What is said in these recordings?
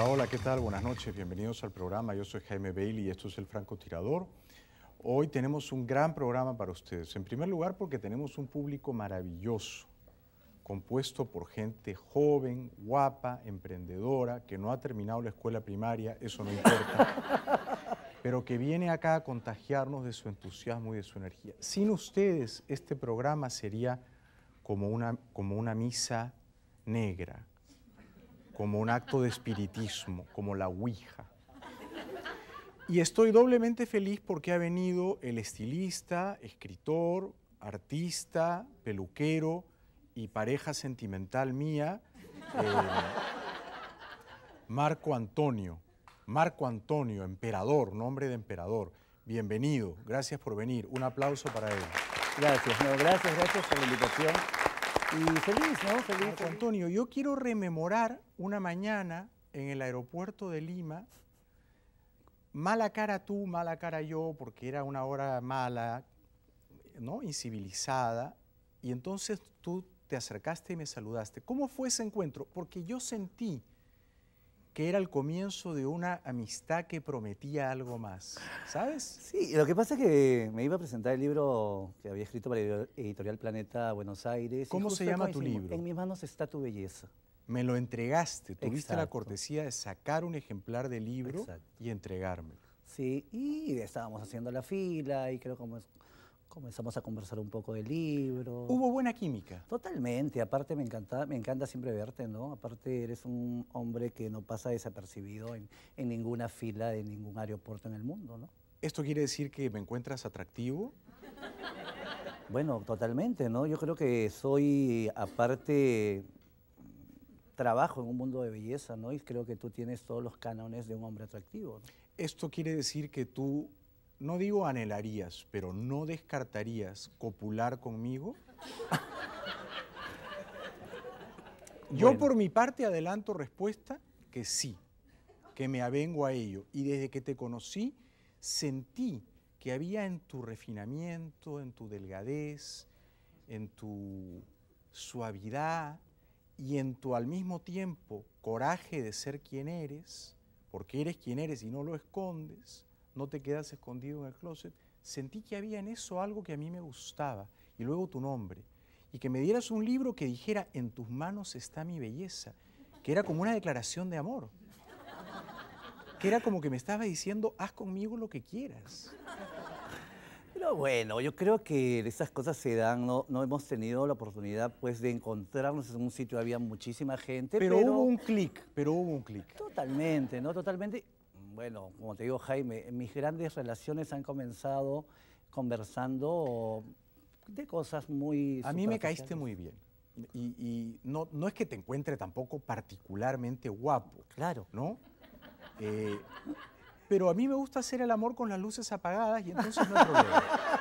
Hola, ¿qué tal? Buenas noches, bienvenidos al programa. Yo soy Jaime Bailey y esto es El Franco Tirador. Hoy tenemos un gran programa para ustedes. En primer lugar, porque tenemos un público maravilloso, compuesto por gente joven, guapa, emprendedora, que no ha terminado la escuela primaria, eso no importa, pero que viene acá a contagiarnos de su entusiasmo y de su energía. Sin ustedes, este programa sería como una, como una misa negra como un acto de espiritismo, como la Ouija. Y estoy doblemente feliz porque ha venido el estilista, escritor, artista, peluquero y pareja sentimental mía, eh, Marco Antonio. Marco Antonio, emperador, nombre de emperador. Bienvenido, gracias por venir. Un aplauso para él. Gracias, gracias, gracias por la invitación. Y feliz, ¿no? Antonio, yo quiero rememorar una mañana en el aeropuerto de Lima, mala cara tú, mala cara yo, porque era una hora mala, ¿no? Incivilizada, y entonces tú te acercaste y me saludaste. ¿Cómo fue ese encuentro? Porque yo sentí que era el comienzo de una amistad que prometía algo más, ¿sabes? Sí, lo que pasa es que me iba a presentar el libro que había escrito para Editorial Planeta Buenos Aires. ¿Cómo se llama tu libro? En mis manos está tu belleza. Me lo entregaste, tuviste la cortesía de sacar un ejemplar del libro y entregármelo. Sí, y estábamos haciendo la fila y creo que comenzamos a conversar un poco del libro. Hubo buena química. Totalmente, aparte me encanta, me encanta siempre verte, ¿no? Aparte eres un hombre que no pasa desapercibido en, en ninguna fila de ningún aeropuerto en el mundo, ¿no? ¿Esto quiere decir que me encuentras atractivo? Bueno, totalmente, ¿no? Yo creo que soy, aparte trabajo en un mundo de belleza, ¿no? Y creo que tú tienes todos los cánones de un hombre atractivo. Esto quiere decir que tú, no digo anhelarías, pero no descartarías copular conmigo. Yo por mi parte adelanto respuesta que sí, que me avengo a ello. Y desde que te conocí, sentí que había en tu refinamiento, en tu delgadez, en tu suavidad, y en tu al mismo tiempo coraje de ser quien eres, porque eres quien eres y no lo escondes, no te quedas escondido en el closet, sentí que había en eso algo que a mí me gustaba, y luego tu nombre, y que me dieras un libro que dijera, en tus manos está mi belleza, que era como una declaración de amor, que era como que me estaba diciendo, haz conmigo lo que quieras bueno, yo creo que esas cosas se dan, no, hemos tenido la oportunidad pues de encontrarnos en un sitio, había muchísima gente. Pero, hubo un clic, pero hubo un clic. Totalmente, ¿no? Totalmente. Bueno, como te digo Jaime, mis grandes relaciones han comenzado conversando de cosas muy... A mí me caíste muy bien. Y, no, no es que te encuentre tampoco particularmente guapo. Claro. ¿No? Eh, pero a mí me gusta hacer el amor con las luces apagadas y entonces no hay problema.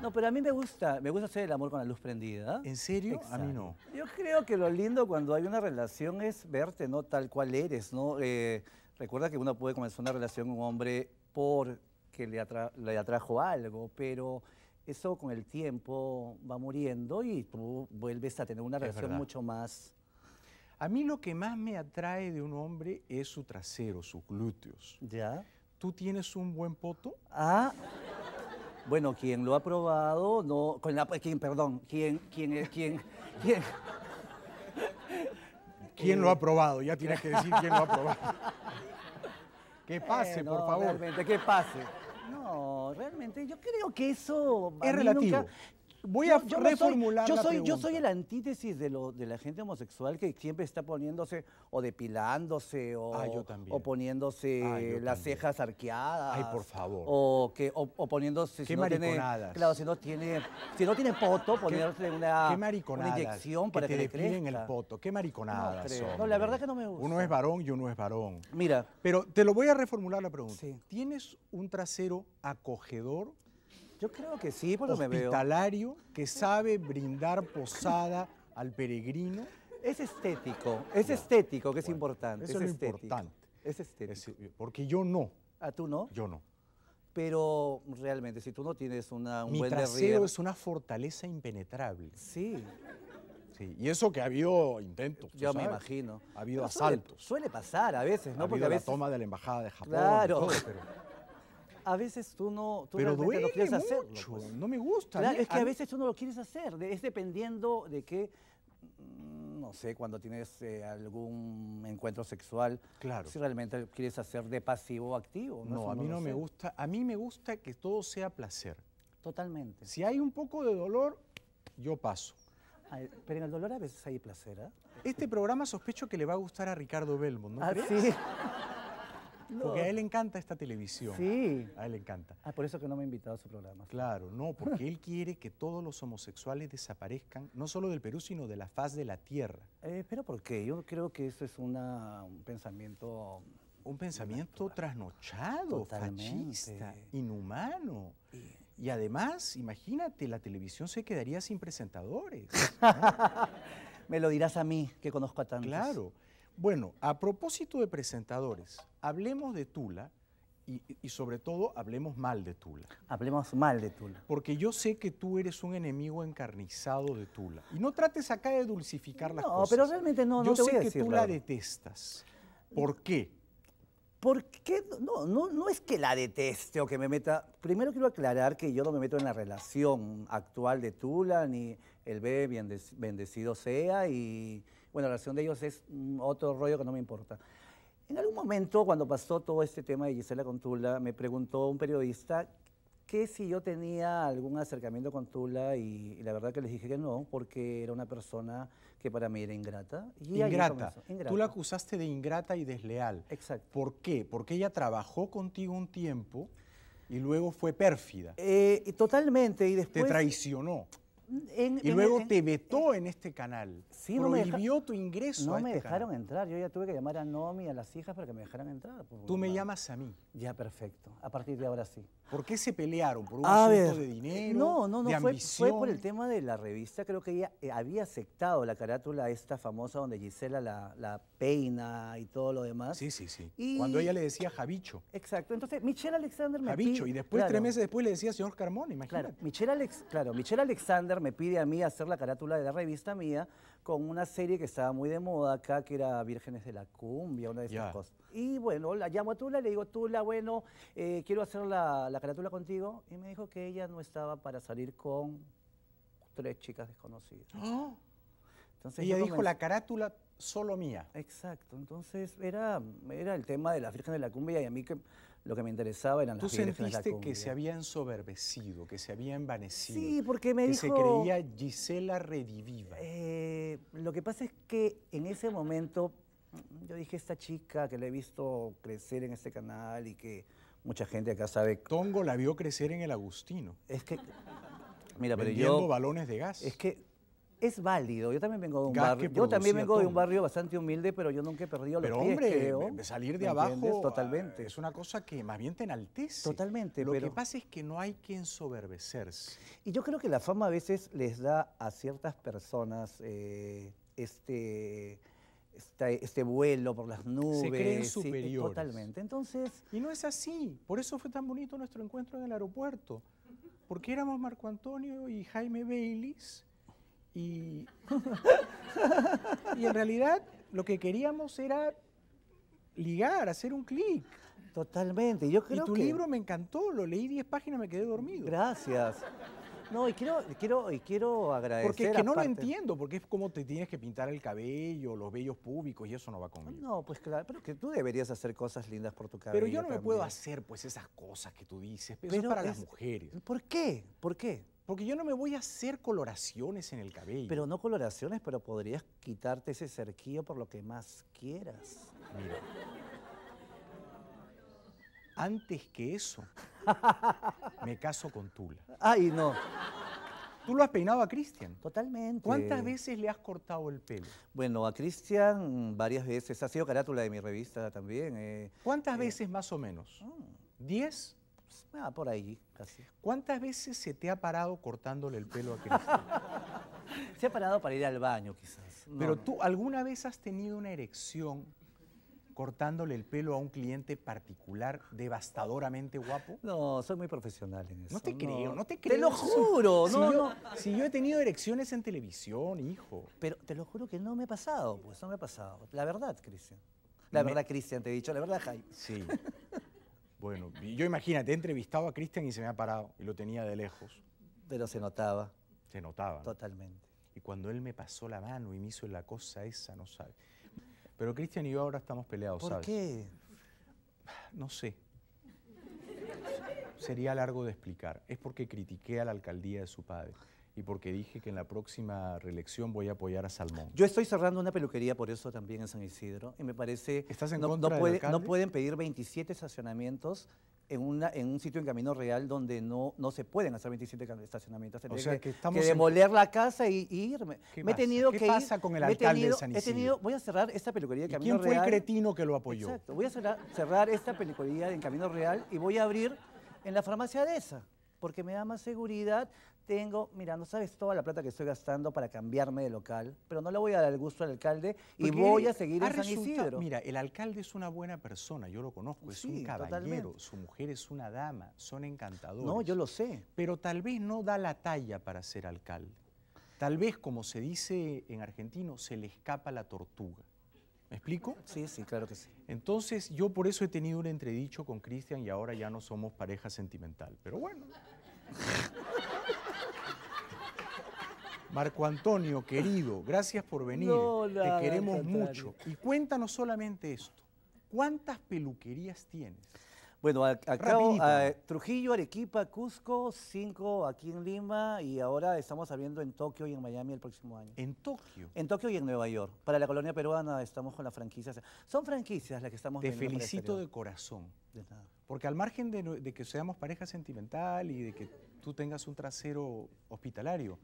No, pero a mí me gusta, me gusta hacer el amor con la luz prendida. ¿En serio? A mí no. Yo creo que lo lindo cuando hay una relación es verte, ¿no? Tal cual eres, ¿no? Eh, recuerda que uno puede comenzar una relación con un hombre porque le, le atrajo algo, pero eso con el tiempo va muriendo y tú vuelves a tener una relación mucho más a mí lo que más me atrae de un hombre es su trasero, sus glúteos. Ya. ¿Tú tienes un buen poto? Ah. Bueno, quien lo ha probado, no. Con eh, perdón, quién, quién? es quién? ¿Quién lo ha eh. probado? Ya tienes que decir quién lo ha probado. Que pase, por favor. Realmente, que pase. No, realmente, yo creo que eso. Es relativo. Voy a reformular yo soy, Yo soy el antítesis de, lo, de la gente homosexual que siempre está poniéndose o depilándose o, ah, poniéndose ah, las cejas arqueadas. Ay, por favor. O, que, poniéndose... Qué si claro, si no tiene, si no tiene poto, ponerle una, inyección para que, te que el poto. Qué mariconadas la verdad que no me gusta. Uno es varón y uno es varón. Mira. Pero te lo voy a reformular la pregunta. ¿Tienes un trasero acogedor? Yo creo que sí, porque me veo. Hospitalario que sabe brindar posada al peregrino. Es estético, es estético, que es importante. es, importante. Es estético. Eh, porque yo no. ¿A tú no? Yo no. Pero realmente, si tú no tienes una, un Mi trasero es una fortaleza impenetrable. Sí. y eso que ha habido intentos. Yo me imagino. Ha habido asaltos. Suele, pasar a veces, ¿no? Ha Porque habido a la toma de la embajada de Japón. Claro a veces tú no, tú Pero duele no quieres hacer. Pues. No me gusta. es que a, veces tú no lo quieres hacer. Es dependiendo de qué mm, no sé, cuando tienes eh, algún encuentro sexual, claro. si realmente quieres hacer de pasivo o activo. No, a mí no, me gusta, a mí me gusta que todo sea placer. Totalmente. Si hay un poco de dolor, yo paso. pero en el dolor a veces hay placer, ¿eh? Este programa sospecho que le va a gustar a Ricardo Belmont, ¿no ¿Ah, crees? Sí. Porque a él le encanta esta televisión. Sí. A él le encanta. Ah, por eso que no me ha invitado a su programa. Claro, no, porque él quiere que todos los homosexuales desaparezcan, no solo del Perú, sino de la faz de la tierra. Eh, pero ¿por qué? Yo creo que eso es un pensamiento... Un pensamiento trasnochado, fascista, inhumano. Y... además, imagínate, la televisión se quedaría sin presentadores. Me lo dirás a mí, que conozco a tantos. Claro. Bueno, a propósito de presentadores, hablemos de Tula y, sobre todo hablemos mal de Tula. Hablemos mal de Tula. Porque yo sé que tú eres un enemigo encarnizado de Tula. Y no trates acá de dulcificar las cosas. No, pero realmente no, no te voy a decir. sé que tú la detestas. ¿Por qué? Porque no, no, es que la deteste o que me meta. Primero quiero aclarar que yo no me meto en la relación actual de Tula, ni el bebé bendecido sea, y, bueno, la relación de ellos es mm, otro rollo que no me importa. En algún momento, cuando pasó todo este tema de Gisela con Tula, me preguntó un periodista que si yo tenía algún acercamiento con Tula y, la verdad que les dije que no, porque era una persona que para mí era ingrata. ingrata. ingrata. Tú la acusaste de ingrata y desleal. Exacto. ¿Por qué? Porque ella trabajó contigo un tiempo y luego fue pérfida. Eh, totalmente. Y después... Te traicionó y luego te vetó en, este canal. prohibió no tu ingreso. No me este dejaron entrar. Yo ya tuve que llamar a Nomi, a las hijas, para que me dejaran entrar. Pues, Tú me llamas a mí. Ya, perfecto. A partir de ahora sí. ¿Por qué se pelearon? ¿Por un asunto de dinero? No, no, no. fue, fue, por el tema de la revista. Creo que ella eh, había aceptado la carátula esta famosa donde Gisela la, la peina y todo lo demás. Sí, sí, sí. Y... Cuando ella le decía Javicho. Exacto. Entonces, Michelle Alexander me Javicho. Y después, tres meses después, le decía señor Carmón, imagínate. Claro Michelle, Alex... claro, Michelle Alexander me pide a mí hacer la carátula de la revista mía con una serie que estaba muy de moda acá, que era Vírgenes de la Cumbia, una de esas cosas. Y bueno, la llamo a Tula, le digo, Tula, bueno, eh, quiero hacer la, carátula contigo. Y me dijo que ella no estaba para salir con tres chicas desconocidas. Y ¡Oh! Entonces ella dijo, la carátula solo mía. Exacto, entonces era, era el tema de la Virgen de la Cumbia y a mí que lo que me interesaba eran las vírgenes. ¿Tú sentiste que se había ensoberbecido, que se había envanecido? Sí, porque me dijo... Que se creía Gisela Rediviva. Eh, lo que pasa es que en ese momento yo dije, esta chica que la he visto crecer en este canal y que mucha gente acá sabe... Tongo la vio crecer en el Agustino. Es que... Mira, pero yo... balones de gas. Es que es válido. Yo también vengo de un barrio. Yo también vengo de un barrio bastante humilde, pero yo nunca he perdido pero los pies, hombre, salir de abajo ah, totalmente es una cosa que más bien te enaltece. Totalmente. Lo que pasa es que no hay que ensoberbecerse. Y yo creo que la fama a veces les da a ciertas personas eh, este, este este, vuelo por las nubes. Se creen eh, superiores. totalmente. Entonces... Y no es así. Por eso fue tan bonito nuestro encuentro en el aeropuerto. Porque éramos Marco Antonio y Jaime Baylis y, y en realidad lo que queríamos era ligar, hacer un clic. Totalmente, yo creo y tu libro me encantó, lo leí 10 páginas, y me quedé dormido. Gracias. No, y quiero, quiero, y quiero agradecer. Porque no lo entiendo, porque es como te tienes que pintar el cabello, los vellos públicos, y eso no va conmigo. No, pues claro, pero que tú deberías hacer cosas lindas por tu cabello. Pero yo no me puedo hacer, pues, esas cosas que tú dices, pero, eso es para las mujeres. ¿Por qué? ¿Por qué? Porque yo no me voy a hacer coloraciones en el cabello. Pero no coloraciones, pero podrías quitarte ese cerquillo por lo que más quieras. Mira. Antes que eso, me caso con Tula. Ay, no. Tú lo has peinado a Cristian. Totalmente. ¿Cuántas veces le has cortado el pelo? Bueno, a Cristian varias veces. Ha sido carátula de mi revista también. Eh. ¿Cuántas eh. veces más o menos? Ah. ¿Diez? Ah, por ahí, casi. ¿Cuántas veces se te ha parado cortándole el pelo a Cristian? se ha parado para ir al baño, quizás. Pero tú, ¿alguna vez has tenido una erección cortándole el pelo a un cliente particular devastadoramente guapo? No, soy muy profesional en eso. No te creo, no te creo. Te lo juro, si no, yo, Si yo he tenido erecciones en televisión, hijo. Pero te lo juro que no me ha pasado, pues no me ha pasado. La verdad, Cristian. La verdad, Cristian, te he dicho, la verdad, Jaime. Sí. Bueno, yo imagínate, he entrevistado a Cristian y se me ha parado y lo tenía de lejos. Pero se notaba. Se notaba. Totalmente. Y cuando él me pasó la mano y me hizo la cosa esa, no sabe. Pero Cristian y yo ahora estamos peleados, ¿Por qué? No sé. Sería largo de explicar. Es porque critiqué a la alcaldía de su padre y porque dije que en la próxima reelección voy a apoyar a Salmón. Yo estoy cerrando una peluquería por eso también en San Isidro y me parece ¿Estás en no, pueden pedir 27 estacionamientos en, una, en un sitio en Camino Real donde no, no se pueden hacer 27 estacionamientos. o sea, que, estamos que demoler la casa y, irme. ¿Qué, he tenido que pasa con el alcalde de San Isidro? voy a cerrar esta peluquería de Camino Real. ¿Quién fue el cretino que lo apoyó? Exacto, voy a cerrar, cerrar esta peluquería en Camino Real y voy a abrir en la farmacia de esa porque me da más seguridad tengo, mira, no sabes toda la plata que estoy gastando para cambiarme de local, pero no le voy a dar el gusto al alcalde y voy a seguir en San Mira, el alcalde es una buena persona, yo lo conozco, es un caballero, su mujer es una dama, son encantadores. No, yo lo sé. Pero tal vez no da la talla para ser alcalde. Tal vez, como se dice en argentino, se le escapa la tortuga. ¿Me explico? Sí, sí, claro que sí. Entonces, yo por eso he tenido un entredicho con Cristian y ahora ya no somos pareja sentimental. Pero bueno. Marco Antonio, querido, gracias por venir. Te queremos mucho. Y cuéntanos solamente esto. ¿Cuántas peluquerías tienes? Bueno, acá Trujillo, Arequipa, Cusco, cinco aquí en Lima y ahora estamos abriendo en Tokio y en Miami el próximo año. ¿En Tokio? En Tokio y en Nueva York. Para la colonia peruana estamos con las franquicias. Son franquicias las que estamos Te felicito de corazón. De nada. Porque al margen de, de, que seamos pareja sentimental y de que tú tengas un trasero hospitalario,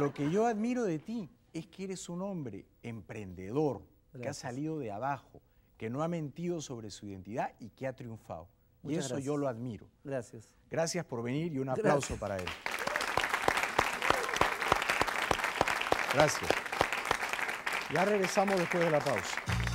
lo que yo admiro de ti es que eres un hombre emprendedor, que ha salido de abajo, que no ha mentido sobre su identidad y que ha triunfado. y eso yo lo admiro. Gracias. Gracias por venir y un aplauso para él. Gracias. Ya regresamos después de la pausa.